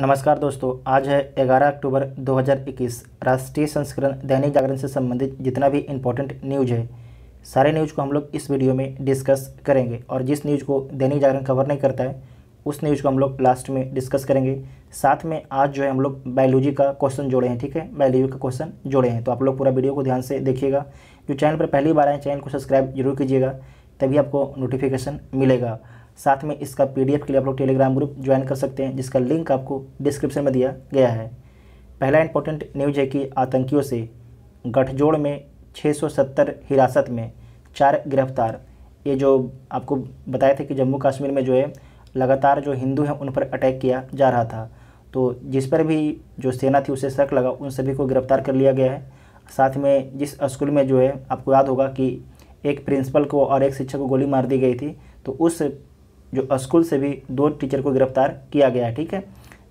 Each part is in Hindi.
नमस्कार दोस्तों आज है 11 अक्टूबर 2021 राष्ट्रीय संस्करण दैनिक जागरण से संबंधित जितना भी इम्पोर्टेंट न्यूज है सारे न्यूज को हम लोग इस वीडियो में डिस्कस करेंगे और जिस न्यूज को दैनिक जागरण कवर नहीं करता है उस न्यूज को हम लोग लास्ट में डिस्कस करेंगे साथ में आज जो है हम लोग बायोलॉजी का क्वेश्चन जोड़े हैं ठीक है बायोलॉजी का क्वेश्चन जोड़े हैं तो आप लोग पूरा वीडियो को ध्यान से देखिएगा जो चैनल पर पहली बार आए चैनल को सब्सक्राइब जरूर कीजिएगा तभी आपको नोटिफिकेशन मिलेगा साथ में इसका पीडीएफ के लिए आप लोग टेलीग्राम ग्रुप ज्वाइन कर सकते हैं जिसका लिंक आपको डिस्क्रिप्शन में दिया गया है पहला इंपॉर्टेंट न्यूज है कि आतंकियों से गठजोड़ में 670 हिरासत में चार गिरफ्तार ये जो आपको बताए थे कि जम्मू कश्मीर में जो है लगातार जो हिंदू हैं उन पर अटैक किया जा रहा था तो जिस पर भी जो सेना थी उसे शक लगा उन सभी को गिरफ्तार कर लिया गया है साथ में जिस स्कूल में जो है आपको याद होगा कि एक प्रिंसिपल को और एक शिक्षक को गोली मार दी गई थी तो उस जो स्कूल से भी दो टीचर को गिरफ्तार किया गया है ठीक है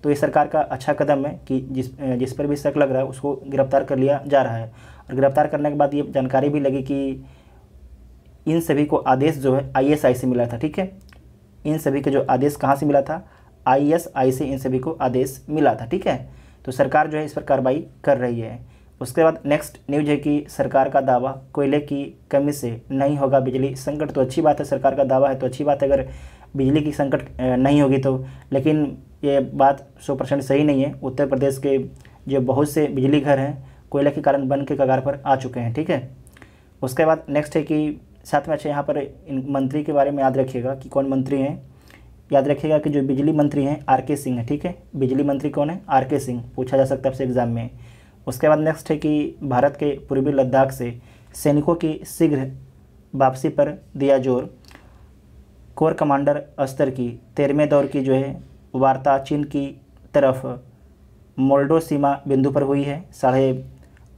तो ये सरकार का अच्छा कदम है कि जिस जिस पर भी शक लग रहा है उसको गिरफ्तार कर लिया जा रहा है और गिरफ्तार करने के बाद ये जानकारी भी लगी कि इन सभी को आदेश जो है आई से मिला था ठीक है इन सभी के जो आदेश कहाँ से मिला था आई से इन सभी को आदेश मिला था ठीक है तो सरकार जो है इस पर कार्रवाई कर रही है उसके बाद नेक्स्ट न्यूज है कि सरकार का दावा कोयले की कमी से नहीं होगा बिजली संकट तो अच्छी बात है सरकार का दावा है तो अच्छी बात है अगर बिजली की संकट नहीं होगी तो लेकिन ये बात सौ परसेंट सही नहीं है उत्तर प्रदेश के जो बहुत से बिजली घर हैं कोयला के कारण बन के कगार पर आ चुके हैं ठीक है उसके बाद नेक्स्ट है कि साथ में अच्छा यहाँ पर इन मंत्री के बारे में याद रखिएगा कि कौन मंत्री हैं याद रखिएगा कि जो बिजली मंत्री हैं आर के सिंह है ठीक है बिजली मंत्री कौन है आर के सिंह पूछा जा सकता है आपसे एग्ज़ाम में उसके बाद नेक्स्ट है कि भारत के पूर्वी लद्दाख से सैनिकों की शीघ्र वापसी पर दिया जोर कोर कमांडर स्तर की तेरहवें दौर की जो है वार्ता चीन की तरफ मोल्डो सीमा बिंदु पर हुई है साढ़े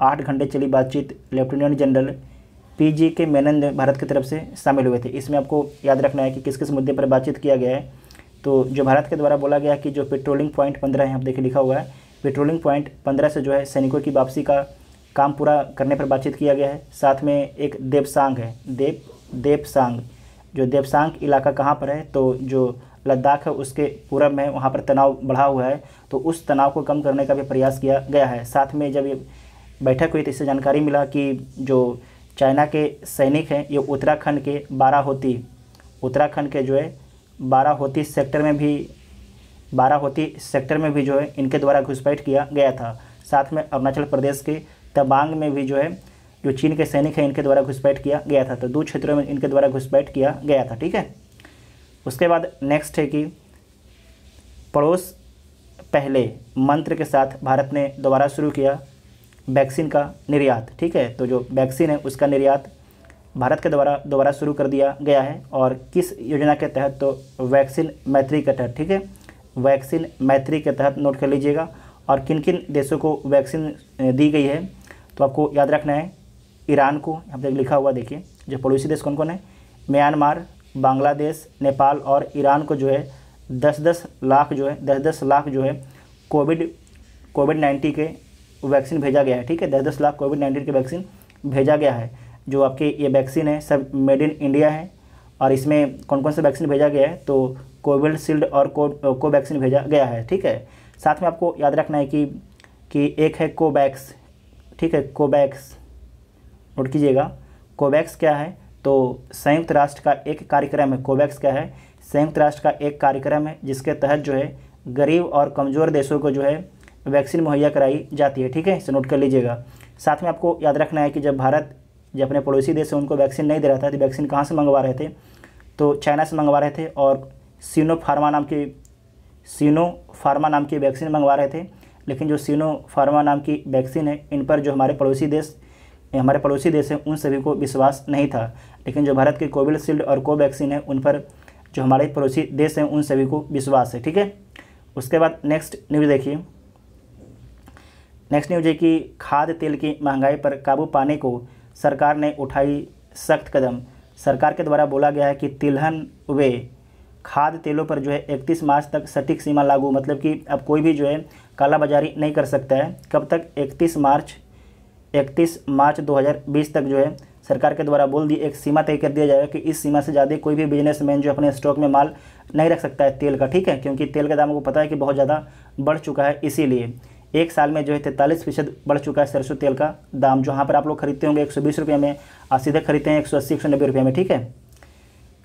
आठ घंटे चली बातचीत लेफ्टिनेंट जनरल पी जी के मेनन भारत की तरफ से शामिल हुए थे इसमें आपको याद रखना है कि किस किस मुद्दे पर बातचीत किया गया है तो जो भारत के द्वारा बोला गया कि जो पेट्रोलिंग पॉइंट पंद्रह है आप देखिए लिखा हुआ है पेट्रोलिंग पॉइंट पंद्रह से जो है सैनिकों की वापसी का काम पूरा करने पर बातचीत किया गया है साथ में एक देवसांग है देव देवसांग जो देवसांग इलाका कहाँ पर है तो जो लद्दाख है उसके पूरब में वहाँ पर तनाव बढ़ा हुआ है तो उस तनाव को कम करने का भी प्रयास किया गया है साथ में जब ये बैठक हुई तो इससे जानकारी मिला कि जो चाइना के सैनिक हैं ये उत्तराखंड के बारह होती उत्तराखंड के जो है बारह होती सेक्टर में भी बारह होती सेक्टर में भी जो है इनके द्वारा घुसपैठ किया गया था साथ में अरुणाचल प्रदेश के तबांग में भी जो है जो चीन के सैनिक हैं इनके द्वारा घुसपैठ किया गया था तो दो क्षेत्रों में इनके द्वारा घुसपैठ किया गया था ठीक है उसके बाद नेक्स्ट है कि पड़ोस पहले मंत्र के साथ भारत ने दोबारा शुरू किया वैक्सीन का निर्यात ठीक है तो जो वैक्सीन है उसका निर्यात भारत के द्वारा दोबारा शुरू कर दिया गया है और किस योजना के तहत तो वैक्सीन मैत्री के तहत ठीक है वैक्सीन मैत्री के तहत नोट कर लीजिएगा और किन किन देशों को वैक्सीन दी गई है तो आपको याद रखना है ईरान को यहाँ पर लिखा हुआ देखिए जो पड़ोसी देश कौन कौन है म्यांमार बांग्लादेश नेपाल और ईरान को जो है दस दस लाख जो है दस दस लाख जो है कोविड कोविड नाइन्टीन के वैक्सीन भेजा गया है ठीक है दस दस लाख कोविड नाइन्टीन के वैक्सीन भेजा गया है जो आपके ये वैक्सीन है सब मेड इन इंडिया है और इसमें कौन कौन सा वैक्सीन भेजा गया है तो कोविडशील्ड और को कोवैक्सीन भेजा गया है ठीक है साथ में आपको याद रखना है कि कि एक है कोवैक्स ठीक है कोवैक्स नोट कीजिएगा कोवैक्स क्या है तो संयुक्त राष्ट्र का एक कार्यक्रम है कोवैक्स क्या है संयुक्त राष्ट्र का एक कार्यक्रम है जिसके तहत जो है गरीब और कमज़ोर देशों को जो है वैक्सीन मुहैया कराई जाती है ठीक है इसे नोट कर लीजिएगा साथ में आपको याद रखना है कि जब भारत जब अपने पड़ोसी देश है उनको वैक्सीन नहीं दे रहा था तो वैक्सीन कहाँ से मंगवा रहे थे तो चाइना से मंगवा रहे थे और सीनो फार्मा नाम की सीनो फार्मा नाम की वैक्सीन मंगवा रहे थे लेकिन जो सीनो फार्मा नाम की वैक्सीन है इन पर जो हमारे पड़ोसी देश हमारे पड़ोसी देश हैं उन सभी को विश्वास नहीं था लेकिन जो भारत के कोविशील्ड और कोवैक्सीन है उन पर जो हमारे पड़ोसी देश हैं उन सभी को विश्वास है ठीक है उसके बाद नेक्स्ट न्यूज़ देखिए नेक्स्ट न्यूज है कि खाद्य तेल की महंगाई पर काबू पाने को सरकार ने उठाई सख्त कदम सरकार के द्वारा बोला गया है कि तिलहन वे खाद्य तेलों पर जो है 31 मार्च तक सटीक सीमा लागू मतलब कि अब कोई भी जो है कालाबाजारी नहीं कर सकता है कब तक 31 मार्च 31 मार्च 2020 तक जो है सरकार के द्वारा बोल दी एक सीमा तय कर दिया जाएगा कि इस सीमा से ज़्यादा कोई भी बिजनेसमैन जो अपने स्टॉक में माल नहीं रख सकता है तेल का ठीक है क्योंकि तेल का दाम को पता है कि बहुत ज़्यादा बढ़ चुका है इसीलिए एक साल में जो है तैंतालीस फीसद बढ़ चुका है सरसों तेल का दाम जहाँ पर आप लोग खरीदते होंगे एक सौ बीस रुपये में और सीधे खरीदते हैं एक सौ अस्सी एक सौ नब्बे रुपये में ठीक है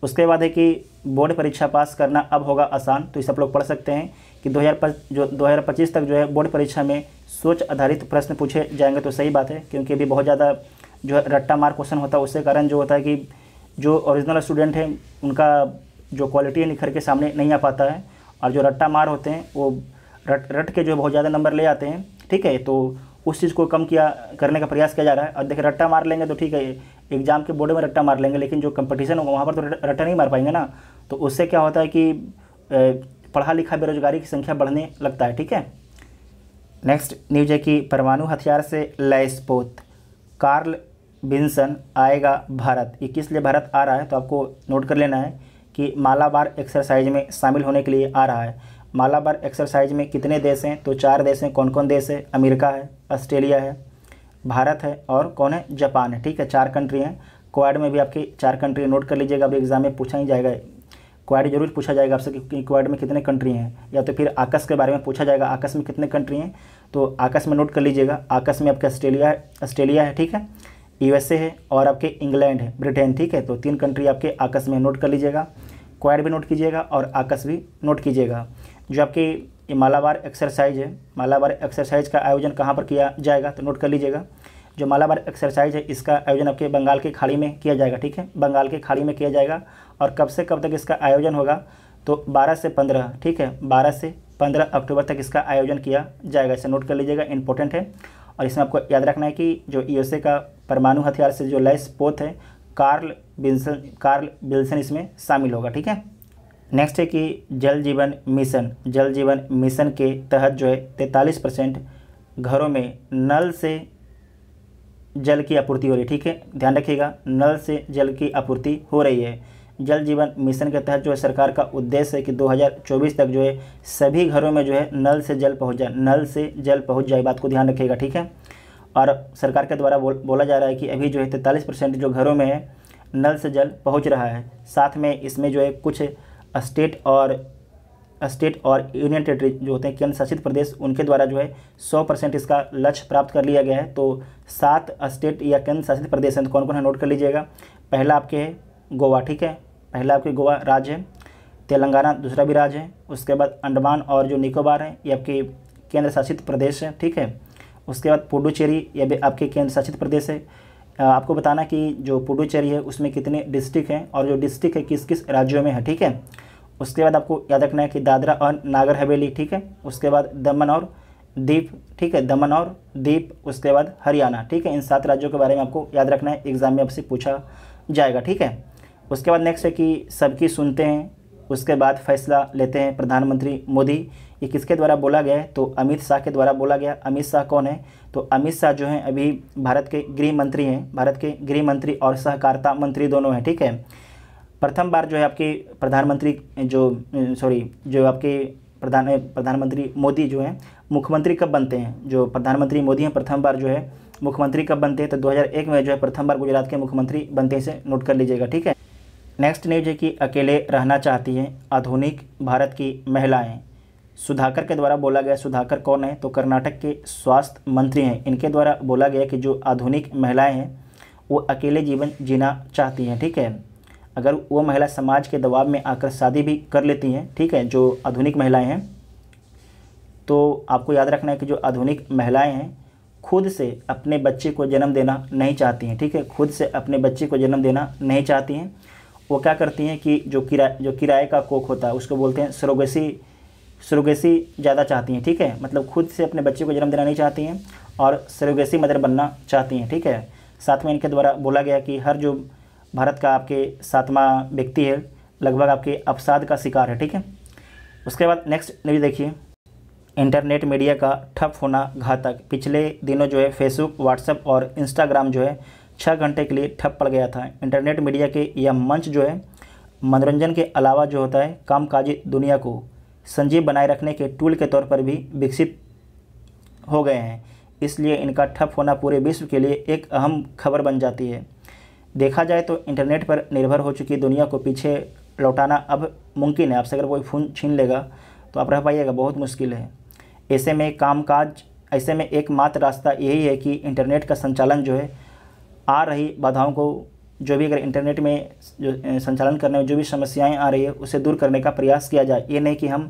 उसके बाद है कि बोर्ड परीक्षा पास करना अब होगा आसान तो इसे आप लोग पढ़ सकते हैं कि दो हज़ार जो दो हज़ार पच्चीस तक जो है बोर्ड परीक्षा में सोच आधारित प्रश्न पूछे जाएंगे तो सही बात है क्योंकि अभी बहुत ज़्यादा जो रट्टा मार क्वेश्चन होता है उसके कारण जो होता है कि जो ओरिजिनल स्टूडेंट हैं उनका जो क्वालिटी है निखर के सामने नहीं आ पाता है और जो रट्टा मार होते हैं वो रट रट के जो बहुत ज़्यादा नंबर ले आते हैं ठीक है तो उस चीज़ को कम किया करने का प्रयास किया जा रहा है और देखिए रट्टा मार लेंगे तो ठीक है एग्ज़ाम के बोर्ड में रट्टा मार लेंगे लेकिन जो कंपटीशन होगा वहाँ पर तो रट्टा नहीं मार पाएंगे ना तो उससे क्या होता है कि पढ़ा लिखा बेरोजगारी की संख्या बढ़ने लगता है ठीक है नेक्स्ट न्यूज है कि परमाणु हथियार से पोत कार्ल बिन्सन आएगा भारत ये किस लिए भारत आ रहा है तो आपको नोट कर लेना है कि मालाबार एक्सरसाइज में शामिल होने के लिए आ रहा है मालाबार एक्सरसाइज में कितने देश हैं तो चार देश हैं कौन कौन देश है अमेरिका है ऑस्ट्रेलिया है भारत है और कौन है जापान है ठीक है चार कंट्री हैं क्वाड में भी आपकी चार कंट्री नोट कर लीजिएगा अभी एग्ज़ाम में पूछा ही जाएगा क्वाड जरूर पूछा जाएगा आपसे कि क्वाड में कितने कंट्री हैं या तो फिर आकस के बारे में पूछा जाएगा आकस में कितने कंट्री हैं तो आकस में नोट कर लीजिएगा आकस में आपके ऑस्ट्रेलिया ऑस्ट्रेलिया है ठीक है यूएसए है और आपके इंग्लैंड है ब्रिटेन ठीक है तो तीन कंट्री आपके आकस में नोट कर लीजिएगा क्वाड भी नोट कीजिएगा और आकस भी नोट कीजिएगा जो आपकी मालावार मालाबार एक्सरसाइज है मालाबार एक्सरसाइज का आयोजन कहाँ पर किया जाएगा तो नोट कर लीजिएगा जो मालाबार एक्सरसाइज है इसका आयोजन आपके बंगाल की खाड़ी में किया जाएगा ठीक है बंगाल की खाड़ी में किया जाएगा और कब से कब तक इसका आयोजन होगा तो 12 से 15 ठीक है 12 से 15 अक्टूबर तक इसका आयोजन किया जाएगा इसे नोट कर लीजिएगा इंपॉर्टेंट है और इसमें आपको याद रखना है कि जो यूएसए e का परमाणु हथियार से जो लैस पोत है कार्ल बिल्सन कार्ल बिल्सन इसमें शामिल होगा ठीक है नेक्स्ट है कि जल जीवन मिशन जल जीवन मिशन के तहत जो है तैंतालीस परसेंट घरों में नल से जल की आपूर्ति हो रही है ठीक है ध्यान रखिएगा नल से जल की आपूर्ति हो रही है जल जीवन मिशन के तहत जो है सरकार का उद्देश्य है कि 2024 तक जो है सभी घरों में जो है नल से जल पहुंच जाए नल से जल पहुंच जाए बात को ध्यान रखिएगा ठीक है और सरकार के द्वारा बोल, बोला जा रहा है कि अभी जो है तैंतालीस परसेंट जो घरों में है नल से जल पहुँच रहा है साथ में इसमें जो है कुछ स्टेट और स्टेट और यूनियन टेरेटरी जो होते हैं केंद्र शासित प्रदेश उनके द्वारा जो है 100 परसेंट इसका लक्ष्य प्राप्त कर लिया गया है तो सात स्टेट या केंद्र शासित प्रदेश हैं तो कौन कौन है नोट कर लीजिएगा पहला आपके है गोवा ठीक है पहला आपके गोवा राज्य है तेलंगाना दूसरा भी राज्य है उसके बाद अंडमान और जो निकोबार है ये आपके केंद्र शासित प्रदेश है ठीक है उसके बाद पुडुचेरी ये भी आपके केंद्र शासित प्रदेश है आपको बताना कि जो पुडुचेरी है उसमें कितने डिस्ट्रिक्ट हैं और जो डिस्ट्रिक्ट है किस किस राज्यों में है ठीक है उसके बाद आपको याद रखना है कि दादरा और नागर हवेली ठीक है उसके बाद दमन और दीप ठीक है दमन और दीप उसके बाद हरियाणा ठीक है इन सात राज्यों के बारे में आपको याद रखना है एग्ज़ाम में आपसे पूछा जाएगा ठीक है उसके बाद नेक्स्ट है कि सबकी सुनते हैं उसके बाद फैसला लेते हैं प्रधानमंत्री मोदी ये किसके द्वारा बोला गया है तो अमित शाह के द्वारा बोला गया अमित शाह कौन है तो अमित शाह जो हैं अभी भारत के गृह मंत्री हैं भारत के गृह मंत्री और सहकारिता मंत्री दोनों हैं ठीक है प्रथम बार जो है आपके प्रधानमंत्री जो सॉरी जो आपके प्रधान प्रधानमंत्री मोदी जो हैं मुख्यमंत्री कब बनते हैं जो प्रधानमंत्री मोदी हैं प्रथम बार जो है मुख्यमंत्री कब बनते हैं तो 2001 में जो है प्रथम बार गुजरात के मुख्यमंत्री बनते हैं इसे नोट कर लीजिएगा ठीक है नेक्स्ट न्यूज है कि अकेले रहना चाहती हैं आधुनिक भारत की महिलाएँ सुधाकर के द्वारा बोला गया सुधाकर कौन है तो कर्नाटक के स्वास्थ्य मंत्री हैं इनके द्वारा बोला गया कि जो आधुनिक महिलाएँ हैं वो अकेले जीवन जीना चाहती हैं ठीक है अगर वो महिला समाज के दबाव में आकर शादी भी कर लेती हैं ठीक है जो आधुनिक महिलाएं हैं तो आपको याद रखना है कि जो आधुनिक महिलाएं हैं खुद से अपने बच्चे को जन्म देना नहीं चाहती हैं ठीक है खुद से अपने बच्चे को जन्म देना नहीं चाहती हैं वो क्या करती हैं कि जो किरा जो किराए का कोख होता है उसको बोलते हैं सरोगेसी सरोगेसी ज़्यादा चाहती हैं ठीक है मतलब खुद से अपने बच्चे को जन्म देना नहीं चाहती हैं और सरोगेसी मदर बनना चाहती हैं ठीक है साथ में इनके द्वारा बोला गया कि हर जो भारत का आपके सातवां व्यक्ति है लगभग आपके अपसाद का शिकार है ठीक है उसके बाद नेक्स्ट न्यूज देखिए इंटरनेट मीडिया का ठप होना घातक पिछले दिनों जो है फेसबुक व्हाट्सएप और इंस्टाग्राम जो है छः घंटे के लिए ठप पड़ गया था इंटरनेट मीडिया के यह मंच जो है मनोरंजन के अलावा जो होता है कामकाजी दुनिया को संजीव बनाए रखने के टूल के तौर पर भी विकसित हो गए हैं इसलिए इनका ठप होना पूरे विश्व के लिए एक अहम खबर बन जाती है देखा जाए तो इंटरनेट पर निर्भर हो चुकी दुनिया को पीछे लौटाना अब मुमकिन है आपसे अगर कोई फ़ोन छीन लेगा तो आप रह पाइएगा बहुत मुश्किल है ऐसे में कामकाज ऐसे में एकमात्र रास्ता यही है कि इंटरनेट का संचालन जो है आ रही बाधाओं को जो भी अगर इंटरनेट में जो संचालन करने में जो भी समस्याएं आ रही है उसे दूर करने का प्रयास किया जाए ये नहीं कि हम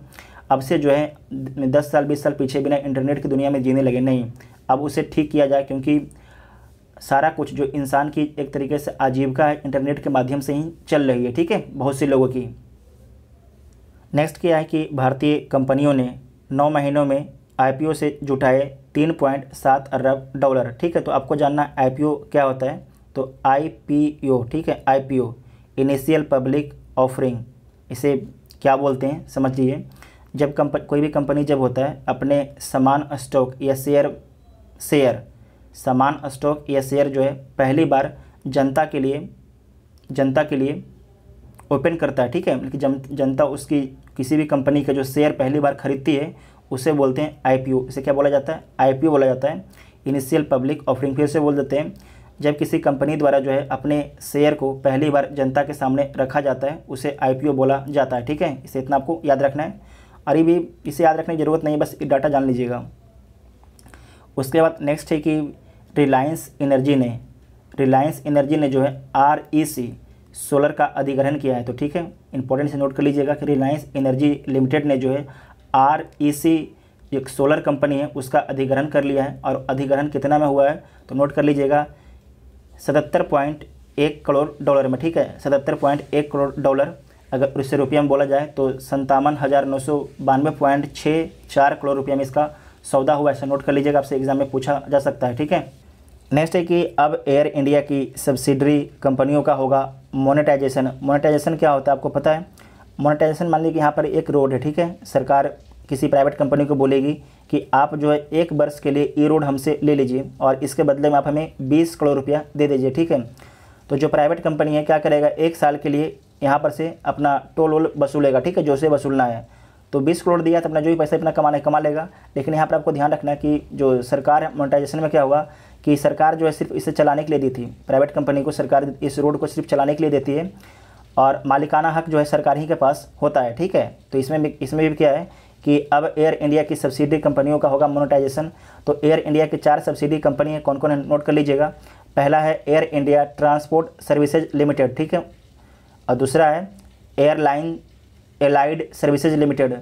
अब से जो है दस साल बीस साल पीछे बिना इंटरनेट की दुनिया में जीने लगे नहीं अब उसे ठीक किया जाए क्योंकि सारा कुछ जो इंसान की एक तरीके से आजीविका है इंटरनेट के माध्यम से ही चल रही है ठीक है बहुत से लोगों की नेक्स्ट क्या है कि भारतीय कंपनियों ने नौ महीनों में आई से जुटाए तीन पॉइंट सात अरब डॉलर ठीक है तो आपको जानना आई क्या होता है तो आई ठीक है ओ इनिशियल पब्लिक ऑफरिंग इसे क्या बोलते हैं समझ लीजिए जब कंप कोई भी कंपनी जब होता है अपने समान स्टॉक या शेयर शेयर समान स्टॉक या शेयर जो है पहली बार जनता के लिए जनता के लिए ओपन करता है ठीक है लेकिन मतलब जन, जनता उसकी किसी भी कंपनी का जो शेयर पहली बार खरीदती है उसे बोलते हैं आईपीओ इसे क्या बोला जाता है आईपीओ बोला जाता है इनिशियल पब्लिक ऑफरिंग फिर से बोल देते हैं जब किसी कंपनी द्वारा जो है अपने शेयर को पहली बार जनता के सामने रखा जाता है उसे आईपीओ बोला जाता है ठीक है इसे इतना आपको याद रखना है अरे भी इसे याद रखने की ज़रूरत नहीं बस डाटा जान लीजिएगा उसके बाद नेक्स्ट है कि रिलायंस एनर्जी ने रिलायंस एनर्जी ने जो है आर ई सी सोलर का अधिग्रहण किया है तो ठीक है इंपॉर्टेंट से नोट कर लीजिएगा कि रिलायंस एनर्जी लिमिटेड ने जो है आर ई सी एक सोलर कंपनी है उसका अधिग्रहण कर लिया है और अधिग्रहण कितना में हुआ है तो नोट कर लीजिएगा सतहत्तर पॉइंट एक करोड़ डॉलर में ठीक है सतहत्तर पॉइंट एक करोड़ डॉलर अगर उससे रुपये में बोला जाए तो संतावन हज़ार नौ सौ बानवे पॉइंट छः चार करोड़ रुपये में इसका सौदा हुआ है ऐसा नोट कर लीजिएगा आपसे एग्जाम में पूछा जा सकता है ठीक है नेक्स्ट है कि अब एयर इंडिया की सब्सिडरी कंपनियों का होगा मोनेटाइजेशन मोनेटाइजेशन क्या होता है आपको पता है मोनेटाइजेशन मान लीजिए कि यहाँ पर एक रोड है ठीक है सरकार किसी प्राइवेट कंपनी को बोलेगी कि आप जो है एक वर्ष के लिए ई रोड हमसे ले लीजिए और इसके बदले में आप हमें बीस करोड़ रुपया दे दीजिए ठीक है तो जो प्राइवेट कंपनी है क्या करेगा एक साल के लिए यहाँ पर से अपना टोल वोल वसूलेगा ठीक है जो से वसूलना है तो बीस करोड़ दिया तो अपना जो भी पैसा अपना कमाने कमा लेगा लेकिन यहाँ पर आपको ध्यान रखना कि जो सरकार है मोनिटाइजेशन में क्या हुआ कि सरकार जो है सिर्फ इसे चलाने के लिए दी थी प्राइवेट कंपनी को सरकार इस रोड को सिर्फ चलाने के लिए देती है और मालिकाना हक जो है सरकार ही के पास होता है ठीक है तो इसमें भी इसमें भी क्या है कि अब एयर इंडिया की सब्सिडी कंपनियों का होगा मोनोटाइजेशन तो एयर इंडिया की चार सब्सिडी कंपनी कौन कौन है नोट कर लीजिएगा पहला है Air India Transport Services Limited ठीक है और दूसरा है एयरलाइन एलाइड सर्विसेज लिमिटेड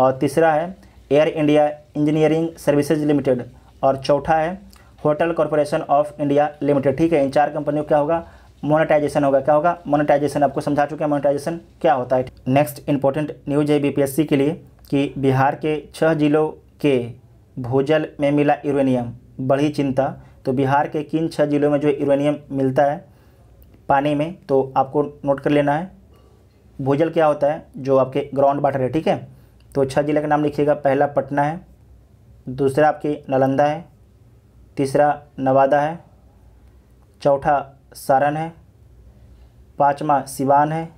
और तीसरा है Air India Engineering Services Limited और चौथा है Hotel Corporation of India Limited ठीक है इन चार कंपनियों क्या होगा मोनेटाइजेशन होगा क्या होगा मोनेटाइजेशन आपको समझा चुके हैं मोनेटाइजेशन क्या होता है नेक्स्ट इंपॉर्टेंट न्यूज है बीपीएससी के लिए कि बिहार के छः जिलों के भूजल में मिला यूरेनियम बड़ी चिंता तो बिहार के किन छः जिलों में जो यूरेनियम मिलता है पानी में तो आपको नोट कर लेना है भूजल क्या होता है जो आपके ग्राउंड वाटर है ठीक है तो छः जिले का नाम लिखिएगा पहला पटना है दूसरा आपके नालंदा है तीसरा नवादा है चौथा सारण है पाँचवा सिवान है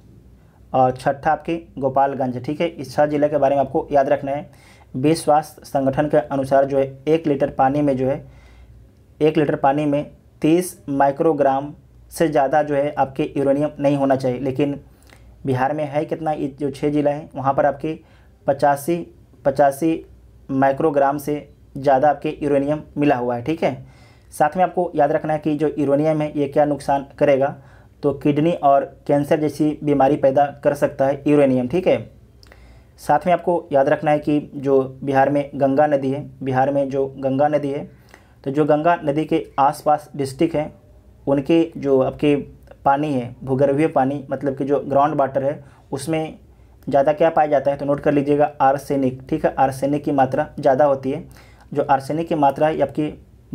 और छठा आपकी गोपालगंज ठीक है इस छह ज़िले के बारे में आपको याद रखना है विश्व स्वास्थ्य संगठन के अनुसार जो है एक लीटर पानी में जो है एक लीटर पानी में तीस माइक्रोग्राम से ज़्यादा जो है आपके यूरेनियम नहीं होना चाहिए लेकिन बिहार में है कितना जो छः ज़िला है वहाँ पर आपके पचासी पचासी माइक्रोग्राम से ज़्यादा आपके यूरेनियम मिला हुआ है ठीक है साथ में आपको याद रखना है कि जो यूरेनियम है ये क्या नुकसान करेगा तो किडनी और कैंसर जैसी बीमारी पैदा कर सकता है यूरेनियम ठीक है साथ में आपको याद रखना है कि जो बिहार में गंगा नदी है बिहार में जो गंगा नदी है तो जो गंगा नदी के आसपास डिस्ट्रिक्ट हैं उनके जो आपके पानी है भूगर्भीय पानी मतलब कि जो ग्राउंड वाटर है उसमें ज़्यादा क्या पाया जाता है तो नोट कर लीजिएगा आर्सेनिक ठीक है आर्सेनिक की मात्रा ज़्यादा होती है जो आर्सेनिक की मात्रा है आपकी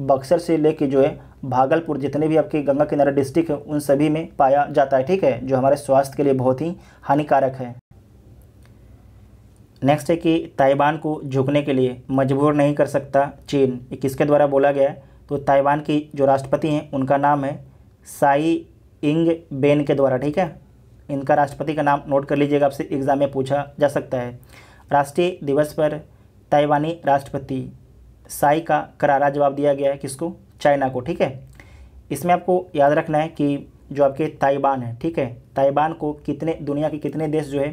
बक्सर से लेके जो है भागलपुर जितने भी आपके गंगा किनारा डिस्ट्रिक्ट हैं उन सभी में पाया जाता है ठीक है जो हमारे स्वास्थ्य के लिए बहुत ही हानिकारक है नेक्स्ट है कि ताइवान को झुकने के लिए मजबूर नहीं कर सकता चीन ये किसके द्वारा बोला गया है तो ताइवान की जो राष्ट्रपति हैं उनका नाम है साई इंग बेन के द्वारा ठीक है इनका राष्ट्रपति का नाम नोट कर लीजिएगा आपसे एग्ज़ाम में पूछा जा सकता है राष्ट्रीय दिवस पर ताइवानी राष्ट्रपति साई का करारा जवाब दिया गया है किसको चाइना को ठीक है इसमें आपको याद रखना है कि जो आपके ताइबान है ठीक है ताइबान को कितने दुनिया के कितने देश जो है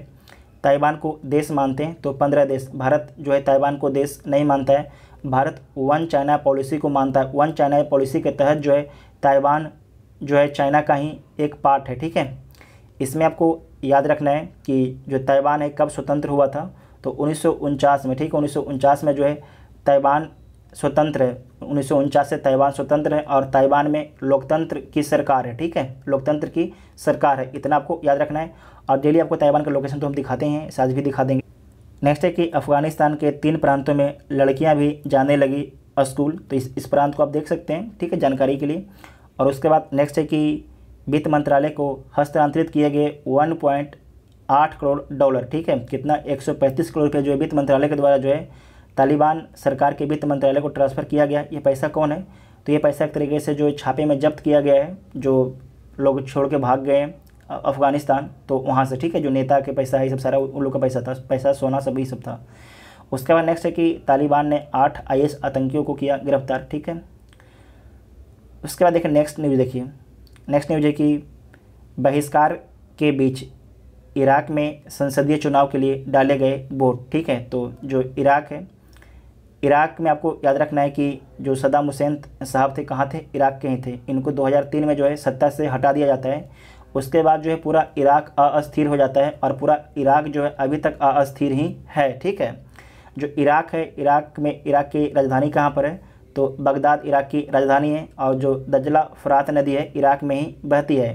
ताइबान को देश मानते हैं तो पंद्रह देश भारत जो है ताइबान को देश नहीं मानता है भारत वन चाइना पॉलिसी को मानता है वन चाइना पॉलिसी के तहत जो है ताइवान जो है चाइना का ही एक पार्ट है ठीक है इसमें आपको याद रखना है कि जो ताइवान है कब स्वतंत्र हुआ था तो उन्नीस में ठीक है उन्नीस में जो है ताइवान स्वतंत्र है उन्नीस से ताइवान स्वतंत्र है और ताइवान में लोकतंत्र की सरकार है ठीक है लोकतंत्र की सरकार है इतना आपको याद रखना है और डेली आपको ताइवान का लोकेशन तो हम दिखाते हैं साज भी दिखा देंगे नेक्स्ट है कि अफ़गानिस्तान के तीन प्रांतों में लड़कियाँ भी जाने लगी स्कूल तो इस इस प्रांत को आप देख सकते हैं ठीक है जानकारी के लिए और उसके बाद नेक्स्ट है कि वित्त मंत्रालय को हस्तांतरित किए गए वन पॉइंट आठ करोड़ डॉलर ठीक है कितना एक सौ पैंतीस करोड़ रुपये जो है वित्त मंत्रालय के द्वारा जो है तालिबान सरकार के वित्त मंत्रालय को ट्रांसफ़र किया गया ये पैसा कौन है तो ये पैसा एक तरीके से जो छापे में जब्त किया गया है जो लोग छोड़ के भाग गए हैं अफ़गानिस्तान तो वहाँ से ठीक है जो नेता के पैसा है ये सब सारा उन लोग का पैसा था पैसा सोना सब यही सब था उसके बाद नेक्स्ट है कि तालिबान ने आठ आई आतंकियों को किया गिरफ्तार ठीक है उसके बाद देखिए नेक्स्ट न्यूज़ देखिए नेक्स्ट न्यूज़ है कि बहिष्कार के बीच इराक में संसदीय चुनाव के लिए डाले गए वोट ठीक है तो जो इराक है इराक़ में आपको याद रखना है कि जो सदाम हुसैन साहब थे कहाँ थे इराक़ के ही थे इनको 2003 में जो है सत्ता से हटा दिया जाता है उसके बाद जो है पूरा इराक़ अस्थिर हो जाता है और पूरा इराक़ जो है अभी तक अस्थिर ही है ठीक है जो इराक़ है इराक़ में इराक़ की राजधानी कहाँ पर है तो बगदाद इराक़ की राजधानी है और जो दजला फ़रात नदी है इराक़ में ही बहती है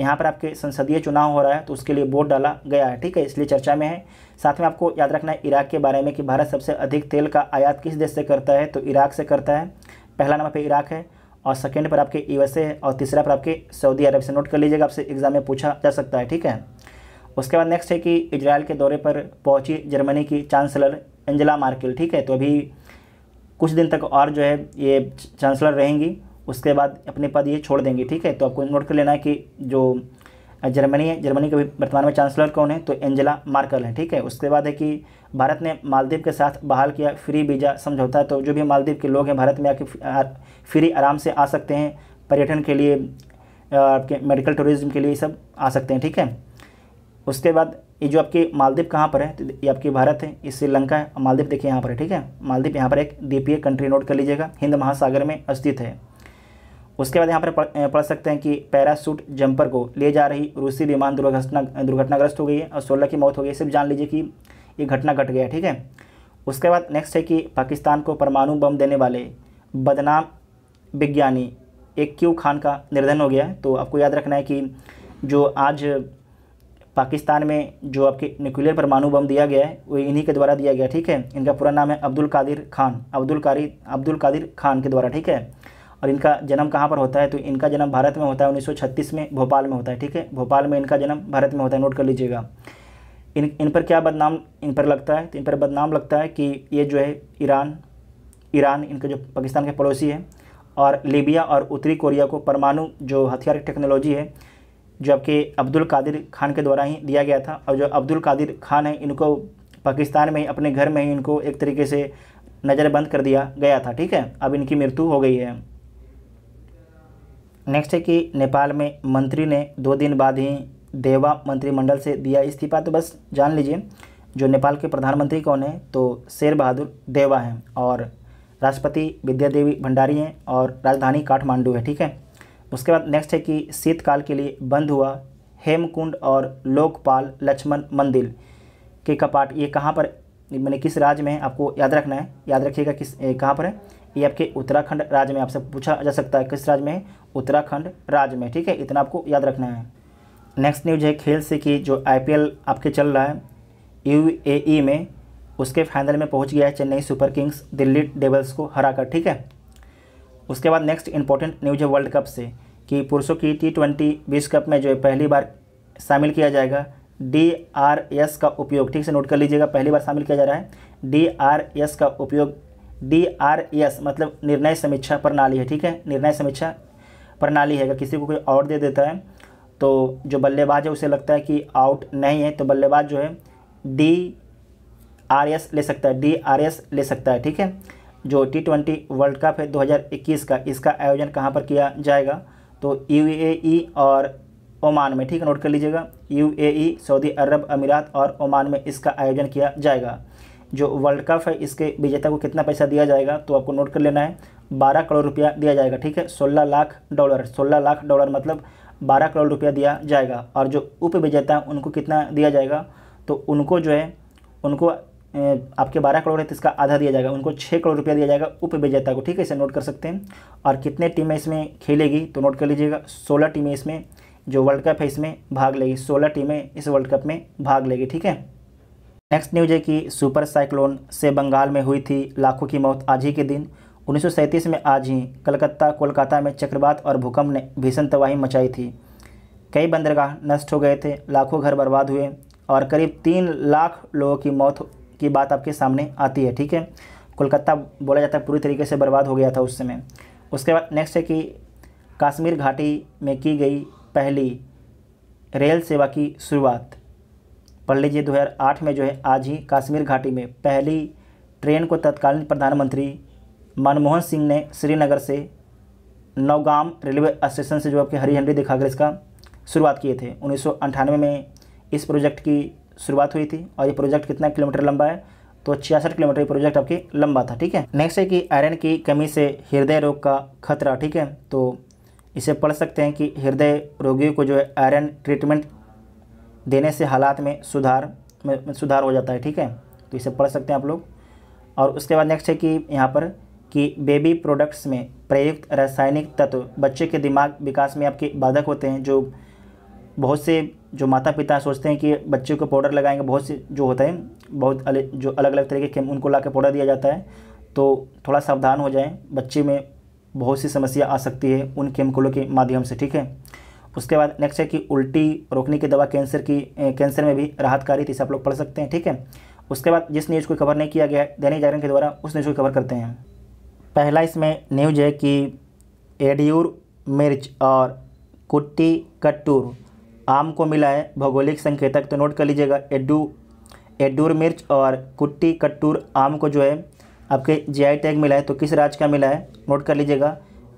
यहाँ पर आपके संसदीय चुनाव हो रहा है तो उसके लिए वोट डाला गया है ठीक है इसलिए चर्चा में है साथ में आपको याद रखना है इराक के बारे में कि भारत सबसे अधिक तेल का आयात किस देश से करता है तो इराक से करता है पहला नंबर पर इराक है और सेकेंड पर आपके यू एस और तीसरा पर आपके सऊदी अरब से नोट कर लीजिएगा आपसे एग्जाम में पूछा जा सकता है ठीक है उसके बाद नेक्स्ट है कि इजराइल के दौरे पर पहुंची जर्मनी की चांसलर एंजला मार्केल ठीक है तो अभी कुछ दिन तक और जो है ये चांसलर रहेंगी उसके बाद अपने पद ये छोड़ देंगे ठीक है तो आपको नोट कर लेना है कि जो जर्मनी है जर्मनी के वर्तमान में चांसलर कौन है तो एंजेला मार्कल है ठीक है उसके बाद है कि भारत ने मालदीव के साथ बहाल किया फ्री वीज़ा समझौता है तो जो भी मालदीव के लोग हैं भारत में आके फ्री आराम से आ सकते हैं पर्यटन के लिए आपके मेडिकल टूरिज्म के लिए सब आ सकते हैं ठीक है उसके बाद ये जो आपके मालदीव कहाँ पर है तो ये आपकी भारत है ये श्रीलंका है मालदीव देखिए यहाँ पर है ठीक है मालदीव यहाँ पर एक द्वीपीय कंट्री नोट कर लीजिएगा हिंद महासागर में स्थित है उसके बाद यहाँ पर पढ़, पढ़ सकते हैं कि पैरासूट जंपर को ले जा रही रूसी विमान दुर्घटना दुर्घटनाग्रस्त हो गई है और सोलह की मौत हो गई सिर्फ जान लीजिए कि ये घटना घट गया ठीक है उसके बाद नेक्स्ट है कि पाकिस्तान को परमाणु बम देने वाले बदनाम विज्ञानी एक क्यू खान का निर्धन हो गया तो आपको याद रखना है कि जो आज पाकिस्तान में जो आपके न्यूक्लियर परमाणु बम दिया गया है वो इन्हीं के द्वारा दिया गया ठीक है इनका पूरा नाम है अब्दुल कादिर खान अब्दुल कारी अब्दुल कादिर खान के द्वारा ठीक है और इनका जन्म कहाँ पर होता है तो इनका जन्म भारत में होता है 1936 में भोपाल में होता है ठीक है भोपाल में इनका जन्म भारत में होता है नोट कर लीजिएगा इन इन पर क्या बदनाम इन पर लगता है तो इन पर बदनाम लगता है कि ये जो है ईरान ईरान इनके जो पाकिस्तान के पड़ोसी है और लीबिया और उत्तरी कोरिया को परमाणु जो हथियार टेक्नोलॉजी है जो आपके अब्दुल कादिर खान के द्वारा ही दिया गया था और जो अब्दुल कादिर खान है इनको पाकिस्तान में ही अपने घर में ही इनको एक तरीके से नज़रबंद कर दिया गया था ठीक है अब इनकी मृत्यु हो गई है नेक्स्ट है कि नेपाल में मंत्री ने दो दिन बाद ही देवा मंत्रिमंडल से दिया इस्तीफा तो बस जान लीजिए जो नेपाल के प्रधानमंत्री कौन है तो शेर बहादुर देवा हैं और राष्ट्रपति विद्या देवी भंडारी हैं और राजधानी काठमांडू है ठीक है उसके बाद नेक्स्ट है कि शीतकाल के लिए बंद हुआ हेमकुंड और लोकपाल लक्ष्मण मंदिर के कपाट ये कहाँ पर मैंने किस राज्य में है आपको याद रखना है याद रखिएगा किस कहाँ पर है ये आपके उत्तराखंड राज्य में आपसे पूछा जा सकता है किस राज्य में उत्तराखंड राज्य में ठीक है इतना आपको याद रखना है नेक्स्ट न्यूज है खेल से कि जो आईपीएल आपके चल रहा है यूएई e में उसके फाइनल में पहुंच गया है Chennai Super Kings Delhi Devils को हरा कर ठीक है उसके बाद नेक्स्ट इंपॉर्टेंट न्यूज है वर्ल्ड कप से कि पुरुषों की टी ट्वेंटी विश्व कप में जो है पहली बार शामिल किया जाएगा डी आर एस का उपयोग ठीक से नोट कर लीजिएगा पहली बार शामिल किया जा रहा है डी आर एस का उपयोग डी आर एस मतलब निर्णय समीक्षा प्रणाली है ठीक है निर्णय समीक्षा प्रणाली है अगर किसी को कोई आउट दे देता है तो जो बल्लेबाज है उसे लगता है कि आउट नहीं है तो बल्लेबाज जो है डी आर एस ले सकता है डी आर एस ले सकता है ठीक है जो टी ट्वेंटी वर्ल्ड कप है 2021 का इसका आयोजन कहाँ पर किया जाएगा तो यू ए ई और ओमान में ठीक है नोट कर लीजिएगा यू ए ई सऊदी अरब अमीरात और ओमान में इसका आयोजन किया जाएगा जो वर्ल्ड कप है इसके विजेता को कितना पैसा दिया जाएगा तो आपको नोट कर लेना है बारह करोड़ रुपया दिया जाएगा ठीक है सोलह लाख डॉलर सोलह लाख डॉलर मतलब बारह करोड़ रुपया दिया जाएगा और जो उप विजेता है उनको कितना दिया जाएगा तो उनको जो है उनको आपके बारह करोड़ है तो इसका आधा दिया जाएगा उनको छः करोड़ रुपया दिया जाएगा उप विजेता को ठीक है इसे नोट कर सकते हैं और कितने टीमें इसमें खेलेगी तो नोट कर लीजिएगा सोलह टीमें इसमें जो वर्ल्ड कप है इसमें भाग लेगी सोलह टीमें इस वर्ल्ड कप में भाग लेगी ठीक है नेक्स्ट न्यूज है कि सुपर साइक्लोन से बंगाल में हुई थी लाखों की मौत आज ही के दिन उन्नीस में आज ही कलकत्ता कोलकाता में चक्रवात और भूकंप ने भीषण तबाही मचाई थी कई बंदरगाह नष्ट हो गए थे लाखों घर बर्बाद हुए और करीब तीन लाख लोगों की मौत की बात आपके सामने आती है ठीक है कोलकाता बोला जाता है पूरी तरीके से बर्बाद हो गया था उस समय उसके बाद नेक्स्ट है कि कश्मीर घाटी में की गई पहली रेल सेवा की शुरुआत पढ़ लीजिए आठ में जो है आज ही काश्मीर घाटी में पहली ट्रेन को तत्कालीन प्रधानमंत्री मनमोहन सिंह ने श्रीनगर से नौगाम रेलवे स्टेशन से जो आपके हरी हंडी दिखाकर इसका शुरुआत किए थे उन्नीस में इस प्रोजेक्ट की शुरुआत हुई थी और ये प्रोजेक्ट कितना किलोमीटर लंबा है तो छियासठ किलोमीटर ये प्रोजेक्ट आपकी लंबा था ठीक है नेक्स्ट है कि आयरन की कमी से हृदय रोग का खतरा ठीक है तो इसे पढ़ सकते हैं कि हृदय रोगियों को जो है आयरन ट्रीटमेंट देने से हालात में सुधार में सुधार हो जाता है ठीक है तो इसे पढ़ सकते हैं आप लोग और उसके बाद नेक्स्ट है कि यहाँ पर कि बेबी प्रोडक्ट्स में प्रयुक्त रासायनिक तत्व बच्चे के दिमाग विकास में आपके बाधक होते हैं जो बहुत से जो माता पिता सोचते हैं कि बच्चे को पाउडर लगाएंगे बहुत से जो होते हैं बहुत अले, जो अलग अलग तरीके के उनको ला पाउडर दिया जाता है तो थोड़ा सावधान हो जाए बच्चे में बहुत सी समस्या आ सकती है उन केमिकलों के माध्यम से ठीक है उसके बाद नेक्स्ट है कि उल्टी रोकने की दवा कैंसर की कैंसर में भी राहतकारी थी आप लोग पढ़ सकते हैं ठीक है उसके बाद जिस न्यूज़ को कवर नहीं किया गया दैनिक जागरण के द्वारा उस न्यूज़ को कवर करते हैं पहला इसमें न्यूज है कि एडियूर मिर्च और कुट्टी कट्टूर आम को मिला है भौगोलिक संकेतक तो नोट कर लीजिएगा एडू एडूर मिर्च और कुट्टी कट्टूर आम को जो है आपके जीआई टैग मिला है तो किस राज्य का मिला है नोट कर लीजिएगा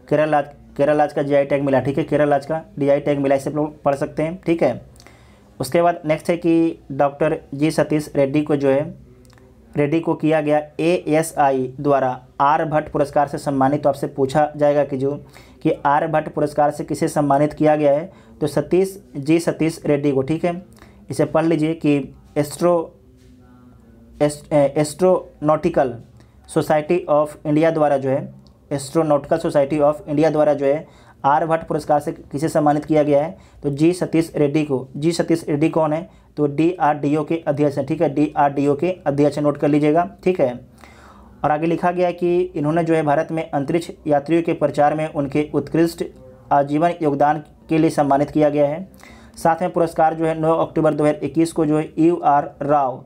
केरल केरल आज का आई टैग मिला ठीक है केरल आज का आई टैग मिला इसे लोग पढ़ सकते हैं ठीक है उसके बाद नेक्स्ट है कि डॉक्टर जी सतीश रेड्डी को जो है रेड्डी को किया गया एएसआई द्वारा आर भट्ट पुरस्कार से सम्मानित तो आपसे पूछा जाएगा कि जो कि आर भट्ट पुरस्कार से किसे सम्मानित किया गया है तो सतीश जी सतीश रेड्डी को ठीक है इसे पढ़ लीजिए कि astro Astronautical Society of India द्वारा जो है एस्ट्रोनॉटिकल सोसाइटी ऑफ इंडिया द्वारा जो है आर भट्ट पुरस्कार से किसे सम्मानित किया गया है तो जी सतीश रेड्डी को जी सतीश रेड्डी कौन है तो डी आर डी ओ के अध्यक्ष हैं ठीक है डी आर डी ओ के अध्यक्ष नोट कर लीजिएगा ठीक है और आगे लिखा गया है कि इन्होंने जो है भारत में अंतरिक्ष यात्रियों के प्रचार में उनके उत्कृष्ट आजीवन योगदान के लिए सम्मानित किया गया है साथ में पुरस्कार जो है नौ अक्टूबर इक्कीस को जो है U R Rao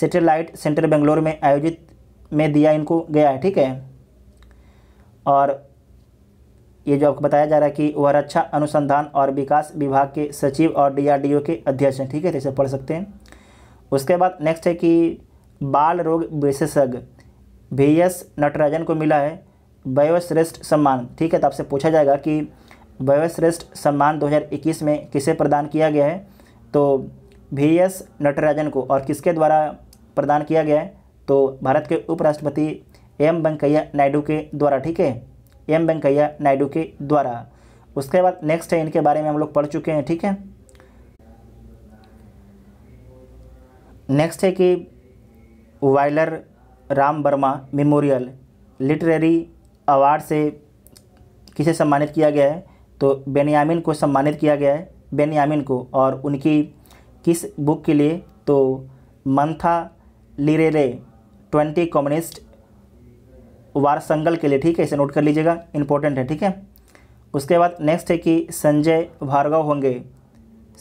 Satellite Centre Bangalore में आयोजित में दिया इनको गया है ठीक है और ये जो आपको बताया जा रहा है कि वह रक्षा अनुसंधान और विकास विभाग के सचिव और डीआरडीओ के अध्यक्ष हैं ठीक है तो इसे पढ़ सकते हैं उसके बाद नेक्स्ट है कि बाल रोग विशेषज्ञ वी एस नटराजन को मिला है वयोश्रेष्ठ सम्मान ठीक है तो आपसे पूछा जाएगा कि वयोश्रेष्ठ सम्मान 2021 में किसे प्रदान किया गया है तो वी एस नटराजन को और किसके द्वारा प्रदान किया गया है तो भारत के उपराष्ट्रपति एम वेंकैया नायडू के द्वारा ठीक है एम वेंकैया नायडू के द्वारा उसके बाद नेक्स्ट है इनके बारे में हम लोग पढ़ चुके हैं ठीक है नेक्स्ट है कि Vayalar Rama Varma Memorial Literary Award से किसे सम्मानित किया गया है तो बेनियामिन को सम्मानित किया गया है बेनियामिन को और उनकी किस बुक के लिए तो मंथा लिरेरे ट्वेंटी कम्युनिस्ट वार संगल के लिए ठीक है इसे नोट कर लीजिएगा इंपॉर्टेंट है ठीक है उसके बाद नेक्स्ट है कि संजय भार्गव होंगे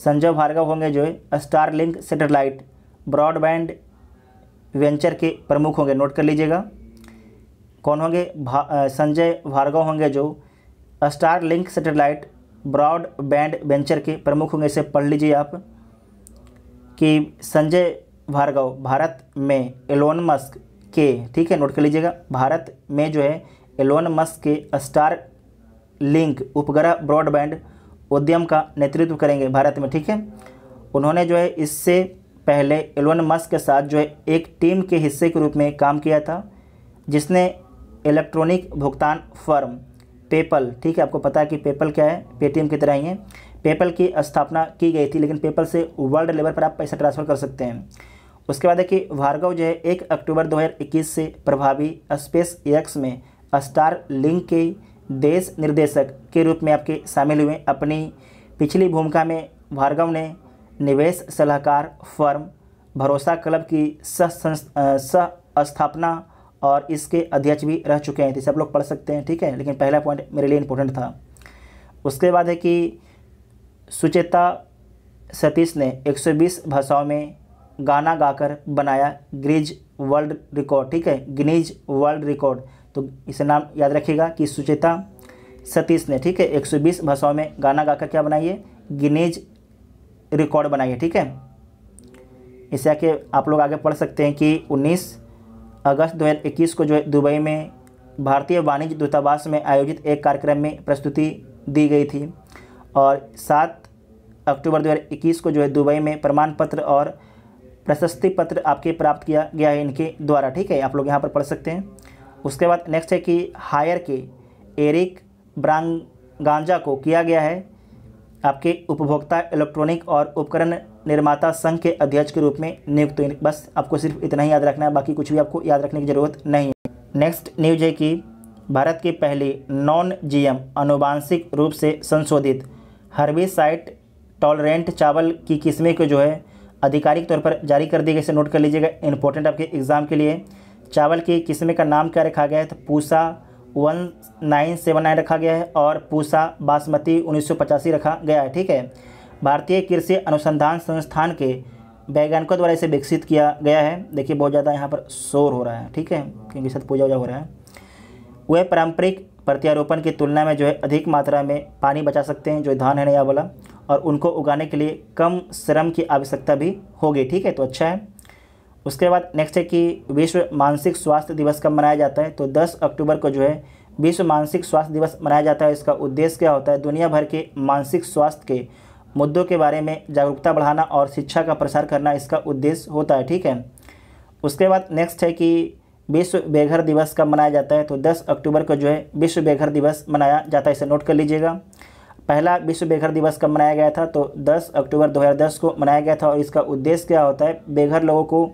संजय भार्गव होंगे जो है लिंक सेटेलाइट ब्रॉडबैंड वेंचर के प्रमुख होंगे नोट कर लीजिएगा कौन होंगे भा, संजय भार्गव होंगे जो लिंक सेटेलाइट ब्रॉडबैंड वेंचर के प्रमुख होंगे इसे पढ़ लीजिए आप कि संजय भार्गव भारत में एलोन मस्क के ठीक है नोट कर लीजिएगा भारत में जो है एलोन मस्क के स्टार लिंक उपग्रह ब्रॉडबैंड उद्यम का नेतृत्व करेंगे भारत में ठीक है उन्होंने जो है इससे पहले एलोन मस्क के साथ जो है एक टीम के हिस्से के रूप में काम किया था जिसने इलेक्ट्रॉनिक भुगतान फर्म पेपल ठीक है आपको पता है कि पेपल क्या है पेटीएम की तरह ही है पेपल की स्थापना की गई थी लेकिन पेपल से वर्ल्ड लेवल पर आप पैसा ट्रांसफ़र कर सकते हैं उसके बाद देखिए भार्गव जो है एक अक्टूबर 2021 से प्रभावी स्पेस एक्स में स्टार लिंक के देश निर्देशक के रूप में आपके शामिल हुए अपनी पिछली भूमिका में भार्गव ने निवेश सलाहकार फर्म भरोसा क्लब की सह सह स्थापना और इसके अध्यक्ष भी रह चुके हैं तो सब लोग पढ़ सकते हैं ठीक है लेकिन पहला पॉइंट मेरे लिए इम्पोर्टेंट था उसके बाद है कि सुचेता सतीश ने 120 भाषाओं में गाना गाकर बनाया ग्रीज वर्ल्ड रिकॉर्ड ठीक है गिनीज वर्ल्ड रिकॉर्ड तो इसे नाम याद रखिएगा कि सुचेता सतीश ने ठीक है 120 भाषाओं में गाना गाकर क्या बनाइए गिनीज रिकॉर्ड बनाइए ठीक है इसे आके आप लोग आगे पढ़ सकते हैं कि 19 अगस्त 2021 को जो है दुबई में भारतीय वाणिज्य दूतावास में आयोजित एक कार्यक्रम में प्रस्तुति दी गई थी और सात अक्टूबर 2021 को जो है दुबई में प्रमाण पत्र और प्रशस्ति पत्र आपके प्राप्त किया गया है इनके द्वारा ठीक है आप लोग यहाँ पर पढ़ सकते हैं उसके बाद नेक्स्ट है कि हायर के एरिक ब्रांगांजा को किया गया है आपके उपभोक्ता इलेक्ट्रॉनिक और उपकरण निर्माता संघ के अध्यक्ष के रूप में नियुक्त बस आपको सिर्फ इतना ही याद रखना है बाकी कुछ भी आपको याद रखने की ज़रूरत नहीं है नेक्स्ट न्यूज है कि भारत के पहले नॉन जीएम अनुवांशिक रूप से संशोधित हर्बिसाइट टॉलरेंट चावल की किस्में को जो है आधिकारिक तौर पर जारी कर दिए गए इसे नोट कर लीजिएगा इंपॉर्टेंट आपके एग्ज़ाम के लिए चावल की किस्म का नाम क्या रखा गया है तो Pusa one nine seven nine रखा गया है और पूसा बासमती उन्नीस सौ पचासी रखा गया है ठीक है भारतीय कृषि अनुसंधान संस्थान के वैज्ञानिकों द्वारा इसे विकसित किया गया है देखिए बहुत ज़्यादा यहाँ पर शोर हो रहा है ठीक है क्योंकि सत पूजा वूजा हो रहा है वह पारंपरिक प्रत्यारोपण की तुलना में जो है अधिक मात्रा में पानी बचा सकते हैं जो धान है नया वाला और उनको उगाने के लिए कम श्रम की आवश्यकता भी होगी ठीक है तो अच्छा है उसके बाद नेक्स्ट है कि विश्व मानसिक स्वास्थ्य दिवस कब मनाया जाता है तो 10 अक्टूबर को जो है विश्व मानसिक स्वास्थ्य दिवस मनाया जाता है इसका उद्देश्य क्या होता है दुनिया भर के मानसिक स्वास्थ्य के मुद्दों के बारे में जागरूकता बढ़ाना और शिक्षा का प्रसार करना इसका उद्देश्य होता है ठीक है उसके बाद नेक्स्ट है कि विश्व बेघर दिवस कब मनाया जाता है तो 10 अक्टूबर को जो है विश्व बेघर दिवस मनाया जाता है इसे नोट कर लीजिएगा पहला विश्व बेघर दिवस कब मनाया गया था तो 10 अक्टूबर 2010 को मनाया गया था और इसका उद्देश्य क्या होता है बेघर लोगों को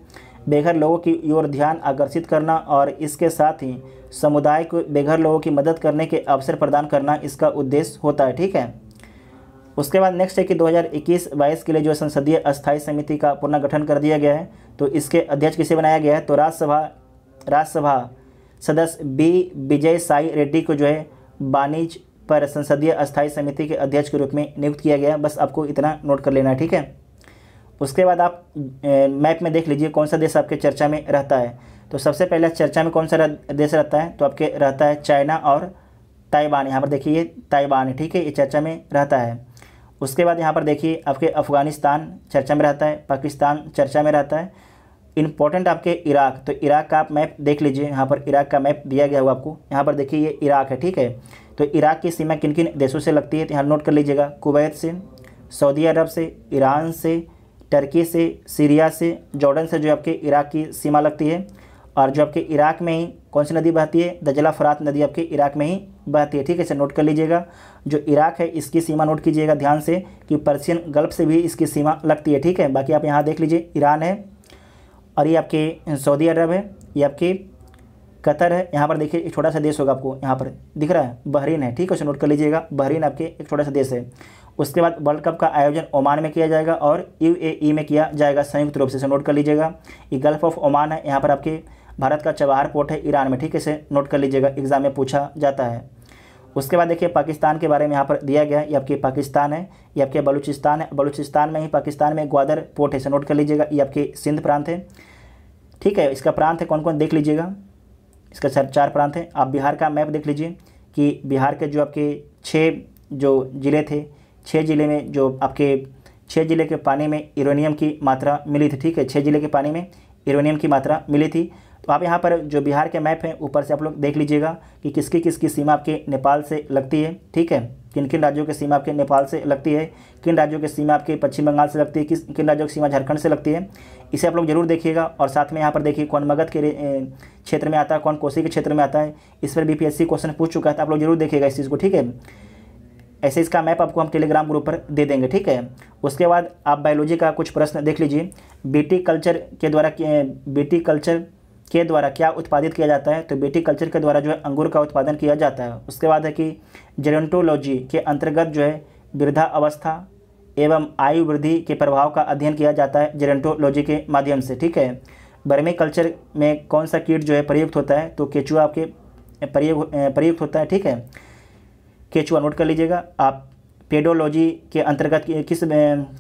बेघर लोगों की ओर ध्यान आकर्षित करना और इसके साथ ही समुदाय को बेघर लोगों की मदद करने के अवसर प्रदान करना इसका उद्देश्य होता है ठीक है उसके बाद नेक्स्ट है कि 2021-22 के लिए जो संसदीय अस्थायी समिति का पुनर्गठन कर दिया गया है तो इसके अध्यक्ष किसे बनाया गया है तो राज्यसभा राज्यसभा सदस्य बी विजय साई रेड्डी को जो है वाणिज्य पर संसदीय अस्थायी समिति के अध्यक्ष के रूप में नियुक्त किया गया बस आपको इतना नोट कर लेना ठीक है उसके बाद आप मैप में देख लीजिए कौन सा देश आपके चर्चा में रहता है तो सबसे पहले चर्चा में कौन सा देश रहता है तो आपके रहता है चाइना और ताइवान यहाँ पर देखिए ताइवान ठीक है ये चर्चा में रहता है उसके बाद यहाँ पर देखिए आपके अफ़गानिस्तान चर्चा में रहता है पाकिस्तान चर्चा में रहता है इंपॉर्टेंट आपके इराक तो इराक का आप मैप देख लीजिए यहाँ पर इराक का मैप दिया गया हुआ आपको यहाँ पर देखिए ये इराक है ठीक है तो इराक की सीमा किन किन देशों से लगती है तो यहाँ नोट कर लीजिएगा कुवैत से सऊदी अरब से ईरान से टर्की से सीरिया से जॉर्डन से जो आपके इराक की सीमा लगती है और जो आपके इराक में ही कौन सी नदी बहती है दजला फरात नदी आपके इराक में ही बहती है ठीक है सर नोट कर लीजिएगा जो इराक है इसकी सीमा नोट कीजिएगा ध्यान से कि पर्शियन गल्फ से भी इसकी सीमा लगती है ठीक है बाकी आप यहाँ देख लीजिए ईरान है और ये आपके सऊदी अरब है ये आपके कतर है यहाँ पर देखिए एक छोटा सा देश होगा आपको यहाँ पर दिख रहा है बहरीन है ठीक है नोट कर लीजिएगा बहरीन आपके एक छोटा सा देश है उसके बाद वर्ल्ड कप का आयोजन ओमान में किया जाएगा और ई e में किया जाएगा संयुक्त रूप से नोट कर लीजिएगा ये गल्फ ऑफ ओमान है यहाँ पर आपके भारत का चबहार पोर्ट है ईरान में ठीक है इसे नोट कर लीजिएगा एग्जाम में पूछा जाता है उसके बाद देखिए पाकिस्तान के बारे में यहाँ पर दिया गया है ये आपके पाकिस्तान है ये आपके बलूचिस्तान है बलूचिस्तान में ही पाकिस्तान में ग्वादर पोर्ट है इसे नोट कर लीजिएगा ये आपके सिंध प्रांत है ठीक है इसका प्रांत है कौन कौन देख लीजिएगा इसका सर चार प्रांत है आप बिहार का मैप देख लीजिए कि बिहार के जो आपके छः जो ज़िले थे छः ज़िले में जो आपके छः ज़िले के पानी में यूरेनियम की मात्रा मिली थी ठीक है छः ज़िले के पानी में यूरेनियम की मात्रा मिली थी तो आप यहाँ पर जो बिहार के मैप हैं ऊपर से आप लोग देख लीजिएगा कि किसकी किसकी सीमा आपके नेपाल से लगती है ठीक है किन किन राज्यों की सीमा आपके नेपाल से लगती है किन राज्यों की सीमा आपके पश्चिम बंगाल से लगती है किस किन राज्यों की सीमा झारखंड से लगती है इसे आप लोग जरूर देखिएगा और साथ में यहाँ पर देखिए कौन मगध के क्षेत्र में आता है कौन कोसी के क्षेत्र में आता है इस पर बीपीएससी क्वेश्चन पूछ चुका है तो आप लोग जरूर देखिएगा इस चीज़ को ठीक है ऐसे इसका मैप आपको हम टेलीग्राम ग्रुप पर दे देंगे ठीक है उसके बाद आप बायोलॉजी का कुछ प्रश्न देख लीजिए बीटी कल्चर के द्वारा बीटी कल्चर के द्वारा क्या उत्पादित किया जाता है तो बेटी कल्चर के द्वारा जो है अंगूर का उत्पादन किया जाता है उसके बाद है कि जेरेंटोलॉजी के अंतर्गत जो है वृद्धा अवस्था एवं आयु वृद्धि के प्रभाव का अध्ययन किया जाता है जेरेंटोलॉजी के माध्यम से ठीक है बर्मी कल्चर में कौन सा कीट जो है प्रयुक्त होता है तो केचुआ आपके प्रयोग प्रयुक्त होता है ठीक है केचुआ नोट कर लीजिएगा आप पेडोलॉजी के अंतर्गत किस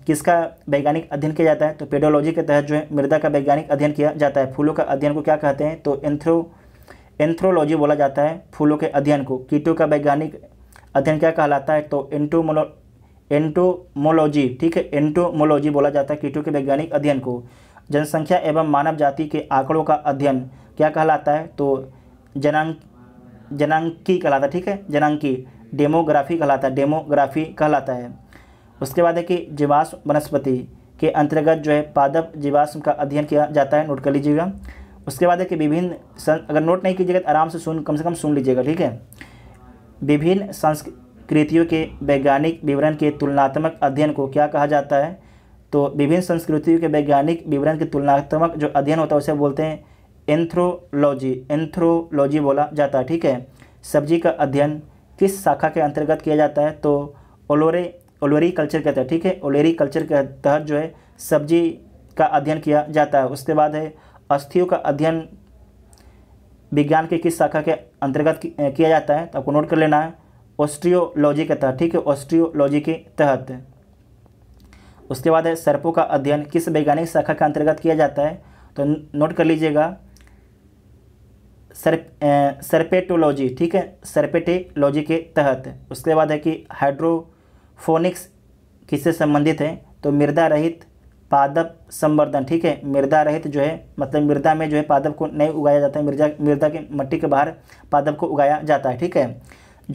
किसका वैज्ञानिक अध्ययन किया जाता है तो पेडोलॉजी के तहत जो है मृदा का वैज्ञानिक अध्ययन किया जाता है फूलों का अध्ययन को क्या कहते हैं तो एंथ्रो एंथ्रोलॉजी बोला जाता है फूलों के अध्ययन को कीटों का वैज्ञानिक अध्ययन क्या कहलाता है तो एंटोमोलो एंटोमोलॉजी ठीक है एंटोमोलॉजी बोला जाता है कीटों के वैज्ञानिक अध्ययन को जनसंख्या एवं मानव जाति के आंकड़ों का अध्ययन क्या कहलाता है तो जनांक जनांकी कहलाता है ठीक है जनांकी डेमोग्राफी कहलाता है डेमोग्राफी कहलाता है उसके बाद है कि जीवाश्म वनस्पति के अंतर्गत जो है पादप जीवाश्म का अध्ययन किया जाता है नोट कर लीजिएगा उसके बाद है कि विभिन्न अगर नोट नहीं कीजिएगा तो आराम से सुन कम से कम सुन लीजिएगा ठीक है विभिन्न संस्कृतियों के वैज्ञानिक विवरण के तुलनात्मक अध्ययन को क्या कहा जाता है तो विभिन्न संस्कृतियों के वैज्ञानिक विवरण के तुलनात्मक जो अध्ययन होता है उसे बोलते हैं एंथ्रोलॉजी एंथ्रोलॉजी बोला जाता है ठीक है सब्जी का अध्ययन किस शाखा के अंतर्गत किया जाता है तो ओलोरे ओलोरी कल्चर के तहत ठीक है ओलेरी कल्चर के तहत जो है सब्जी का अध्ययन किया जाता है उसके बाद है अस्थियों का अध्ययन विज्ञान के किस शाखा के अंतर्गत किया जाता है तो आपको नोट कर लेना है ऑस्ट्रियोलॉजी के तहत ठीक है ऑस्ट्रियोलॉजी के तहत उसके बाद है सर्पों का अध्ययन किस वैज्ञानिक शाखा के अंतर्गत किया जाता है तो नोट कर लीजिएगा सर्प सर्पेटोलॉजी ठीक है सरपेटोलॉजी के तहत उसके बाद है कि हाइड्रोफोनिक्स किससे संबंधित है तो मृदा रहित पादप संवर्धन ठीक है मृदा रहित जो है मतलब मृदा में जो है पादप को नहीं उगाया जाता है मृदा मृदा के मट्टी के बाहर पादप को उगाया जाता है ठीक है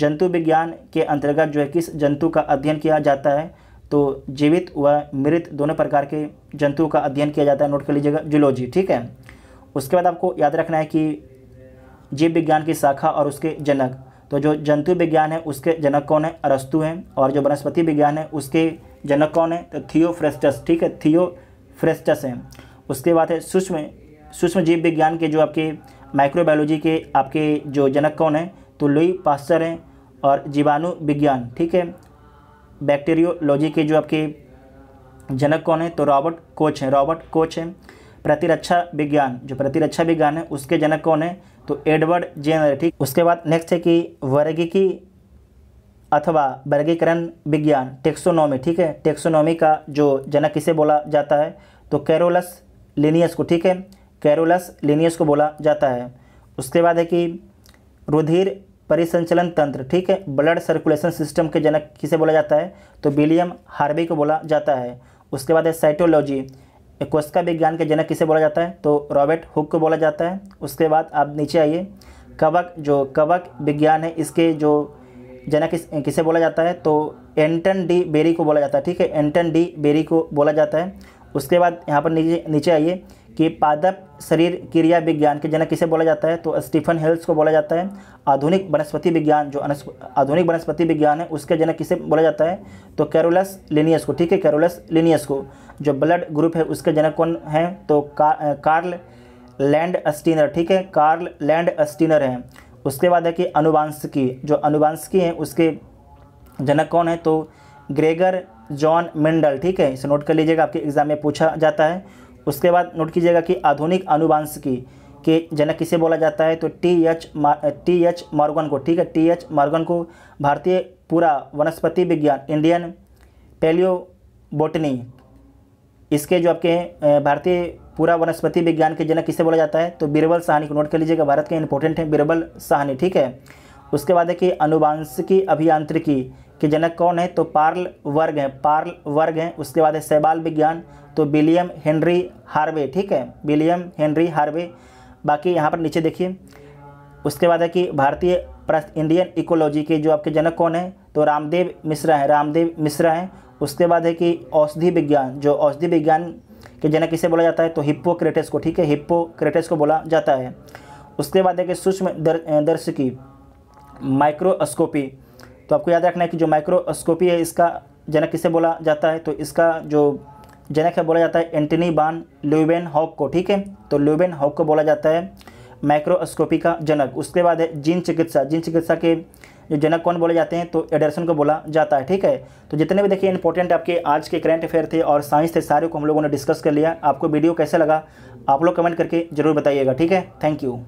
जंतु विज्ञान के अंतर्गत जो है किस जंतु का अध्ययन किया जाता है तो जीवित व मृत दोनों प्रकार के जंतु का अध्ययन किया जाता है नोट कर लीजिएगा जुलॉजी ठीक है उसके बाद आपको याद रखना है कि जीव विज्ञान की शाखा और उसके जनक तो जो जंतु विज्ञान है उसके जनक कौन है अरस्तु हैं और जो वनस्पति विज्ञान है उसके जनक कौन है तो थियोफ्रेस्टस ठीक है थियोफ्रेस्टस हैं उसके बाद है सूक्ष्म सूक्ष्म जीव विज्ञान के जो आपके माइक्रोबायोलॉजी के आपके जो जनक कौन है तो लुई पास्चर हैं और जीवाणु विज्ञान ठीक है बैक्टीरियोलॉजी के जो आपके जनक कौन है तो रॉबर्ट कोच हैं रॉबर्ट कोच हैं प्रतिरक्षा विज्ञान जो प्रतिरक्षा विज्ञान है उसके जनक कौन है तो एडवर्ड जेनर ठीक उसके बाद नेक्स्ट है कि वर्गीकी अथवा वर्गीकरण विज्ञान टेक्सोनॉमी ठीक है टेक्सोनॉमी का जो जनक किसे बोला जाता है तो कैरोलस लिनियस को ठीक है कैरोलस लिनियस को बोला जाता है उसके बाद है कि रुधिर परिसंचलन तंत्र ठीक है ब्लड सर्कुलेशन सिस्टम के जनक किसे बोला जाता है तो विलियम हार्वे को बोला जाता है उसके बाद है साइटोलॉजी एक्वस्का विज्ञान के जनक किसे बोला जाता है तो रॉबर्ट हुक को बोला जाता है उसके बाद आप नीचे आइए कवक जो कवक विज्ञान है इसके जो जनक किस, किसे बोला जाता है तो एंटन डी बेरी को बोला जाता है ठीक है एंटन डी बेरी को बोला जाता है उसके बाद यहाँ पर नीचे नीचे आइए कि पादप शरीर क्रिया विज्ञान के जनक किसे बोला जाता है तो स्टीफन हेल्स को बोला जाता है आधुनिक वनस्पति विज्ञान जो आधुनिक वनस्पति विज्ञान है उसके जनक किसे बोला जाता है तो कैरोलस लिनियस को ठीक है कैरोलस लिनियस को जो ब्लड ग्रुप है उसके जनक कौन है तो का, कार्ल लैंड अस्टीनर ठीक है कार्ल लैंड अस्टीनर हैं उसके बाद है कि अनुवांशिकी जो अनुवांशिकी हैं उसके जनक कौन है तो ग्रेगर जॉन मिंडल ठीक है इसे नोट कर लीजिएगा आपके एग्ज़ाम में पूछा जाता है उसके बाद नोट कीजिएगा कि आधुनिक आनुवांशिकी के जनक किसे बोला जाता है तो T H T H Morgan को ठीक है टी एच मार्गन को भारतीय पूरा वनस्पति विज्ञान इंडियन पेलियो बोटनी इसके जो आपके भारतीय पूरा वनस्पति विज्ञान के जनक किसे बोला जाता है तो बीरबल साहनी को नोट कर लीजिएगा भारत के इंपॉर्टेंट हैं बीरबल साहनी ठीक है उसके बाद है कि अनुवांशिकी अभियांत्रिकी के जनक कौन है तो पार्ल वर्ग है पार्ल वर्ग है उसके बाद है शैबाल विज्ञान तो विलियम हेनरी हार्वे ठीक है विलियम हेनरी हार्वे बाकी यहाँ पर नीचे देखिए उसके बाद है कि भारतीय प्रस्त इंडियन इकोलॉजी के जो आपके जनक कौन है तो रामदेव मिश्रा है रामदेव मिश्रा हैं उसके बाद है कि औषधि विज्ञान जो औषधि विज्ञान के जनक किसे बोला जाता है तो हिप्पोक्रेटस को ठीक है हिप्पोक्रेटस को बोला जाता है उसके बाद है कि सूक्ष्म दर, दर्शकी माइक्रोस्कोपी तो आपको याद रखना है कि जो माइक्रोस्कोपी है इसका जनक किसे बोला जाता है तो इसका जो क्या बोला जाता है एंटनी बान ल्यूबेन हॉक को ठीक है तो ल्यूबेन हॉक को बोला जाता है माइक्रोस्कोपी का जनक उसके बाद है जीन चिकित्सा जीन चिकित्सा के जो जनक कौन बोले जाते हैं तो एडरसन को बोला जाता है ठीक है तो जितने भी देखिए इंपॉर्टेंट आपके आज के करंट अफेयर थे और साइंस थे सारे को हम लोगों ने डिस्कस कर लिया आपको वीडियो कैसे लगा आप लोग कमेंट करके ज़रूर बताइएगा ठीक है थैंक यू